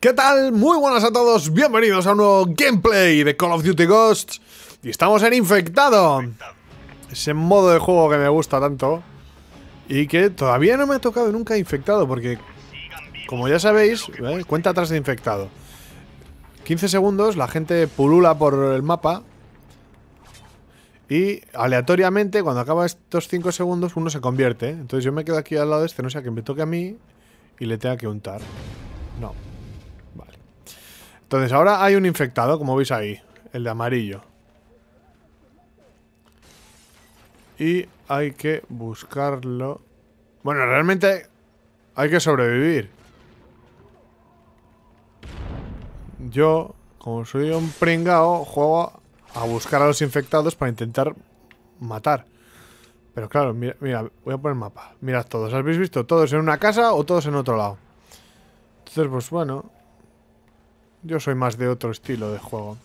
¿Qué tal? Muy buenas a todos, bienvenidos a un nuevo gameplay de Call of Duty Ghosts Y estamos en Infectado Ese modo de juego que me gusta tanto Y que todavía no me ha tocado nunca Infectado porque Como ya sabéis, ¿eh? cuenta atrás de Infectado 15 segundos, la gente pulula por el mapa Y aleatoriamente, cuando acaba estos 5 segundos, uno se convierte Entonces yo me quedo aquí al lado de este, no sea que me toque a mí Y le tenga que untar No entonces, ahora hay un infectado, como veis ahí. El de amarillo. Y hay que buscarlo. Bueno, realmente hay que sobrevivir. Yo, como soy un pringao, juego a buscar a los infectados para intentar matar. Pero claro, mira, voy a poner mapa. Mirad todos. ¿Habéis visto? Todos en una casa o todos en otro lado. Entonces, pues bueno, yo soy más de otro estilo de juego.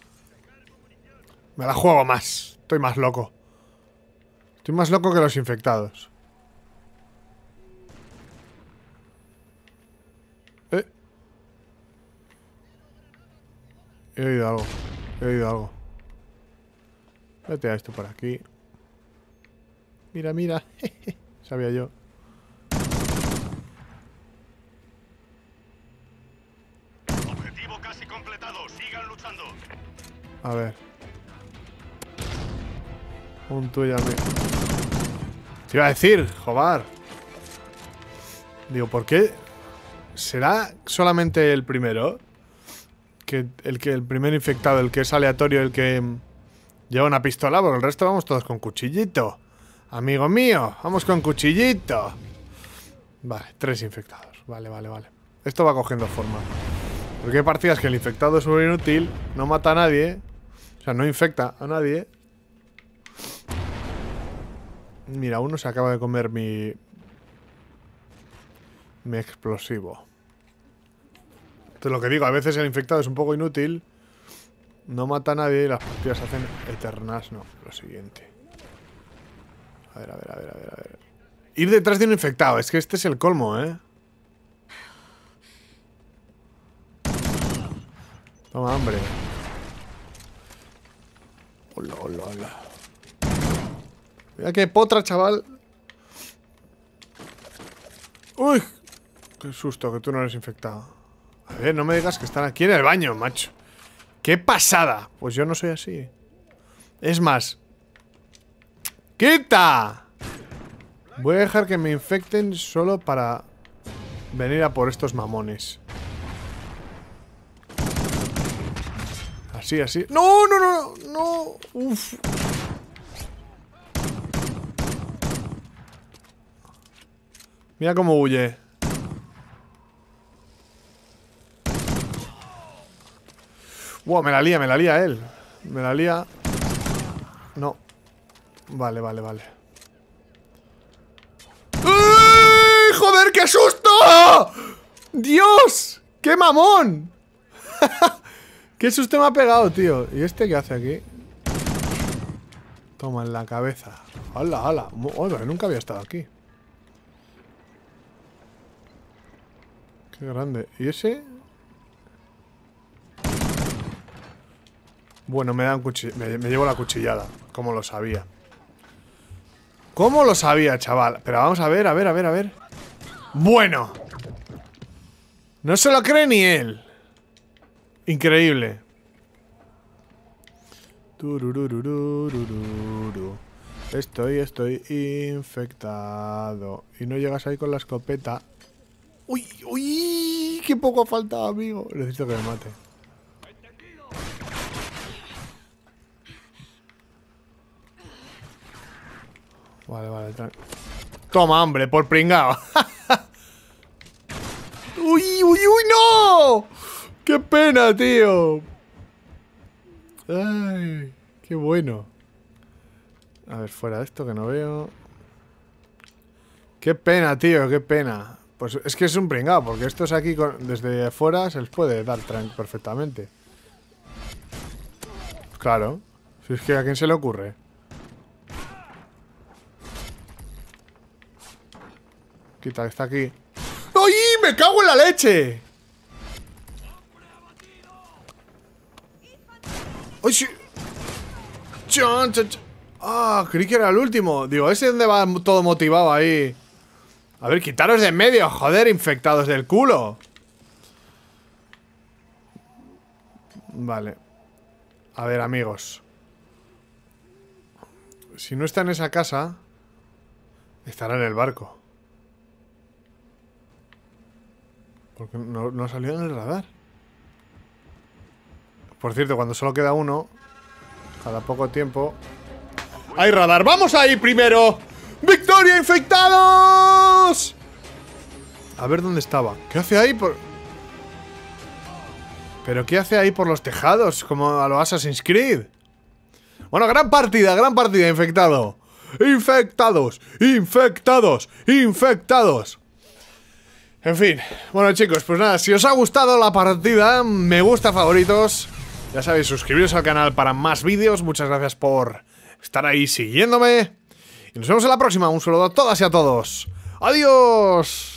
Me la juego más. Estoy más loco. Estoy más loco que los infectados. Eh. He oído algo. He oído algo. Vete a esto por aquí. Mira, mira. Sabía yo. A ver. Un tuyo a Te iba a decir, jobar. Digo, ¿por qué? ¿Será solamente el primero? Que el, que el primer infectado, el que es aleatorio, el que lleva una pistola, por el resto vamos todos con cuchillito. Amigo mío, vamos con cuchillito. Vale, tres infectados. Vale, vale, vale. Esto va cogiendo forma. Porque hay partidas que el infectado es un inútil, no mata a nadie, o sea, no infecta a nadie. Mira, uno se acaba de comer mi... Mi explosivo. Entonces lo que digo, a veces el infectado es un poco inútil. No mata a nadie y las partidas se hacen eternas. No, lo siguiente. A ver, a ver, a ver, a ver, a ver. Ir detrás de un infectado, es que este es el colmo, ¿eh? Toma, hambre Hola, hola, hola. Mira qué potra, chaval. ¡Uy! Qué susto que tú no eres infectado. A ver, no me digas que están aquí en el baño, macho. ¡Qué pasada! Pues yo no soy así. Es más. ¡Quita! Voy a dejar que me infecten solo para venir a por estos mamones. así, no, no! ¡No! ¡Uf! Mira cómo huye. Wow, me la lía, me la lía él. Me la lía. No. Vale, vale, vale. ¡Joder, qué susto! ¡Dios! ¡Qué mamón! ¡Qué susto me ha pegado, tío! ¿Y este qué hace aquí? Toma, en la cabeza. ¡Hala, hala! hala hola, nunca había estado aquí! ¡Qué grande! ¿Y ese? Bueno, me dan Me, llevo la cuchillada. Como lo sabía. ¿Cómo lo sabía, chaval? Pero vamos a ver, a ver, a ver, a ver. ¡Bueno! No se lo cree ni él. Increíble. Estoy, estoy infectado. Y no llegas ahí con la escopeta. ¡Uy! ¡Uy! ¡Qué poco ha faltado, amigo! Necesito que me mate. Vale, vale. Toma, hombre, por pringado. ¡Uy, uy, uy! ¡No! ¡Qué pena, tío! ¡Ay! ¡Qué bueno! A ver, fuera de esto que no veo. ¡Qué pena, tío! ¡Qué pena! Pues es que es un pringado, porque estos aquí desde fuera se les puede dar tren perfectamente. Claro. Si es que a quién se le ocurre. Quita, está aquí. ¡Ay! ¡Me cago en la leche! ¡Ay, sí! Ah, creí que era el último. Digo, ese donde va todo motivado ahí. A ver, quitaros de en medio, joder, infectados del culo. Vale. A ver, amigos. Si no está en esa casa, estará en el barco. Porque no, no salió en el radar. Por cierto, cuando solo queda uno, cada poco tiempo... ¡Hay radar! ¡Vamos ahí primero! ¡Victoria, infectados! A ver dónde estaba. ¿Qué hace ahí por...? ¿Pero qué hace ahí por los tejados? Como a lo Assassin's Creed. Bueno, gran partida, gran partida, infectado. Infectados, infectados, infectados. En fin, bueno chicos, pues nada, si os ha gustado la partida, me gusta favoritos, ya sabéis, suscribiros al canal para más vídeos. Muchas gracias por estar ahí siguiéndome. Y nos vemos en la próxima. Un saludo a todas y a todos. ¡Adiós!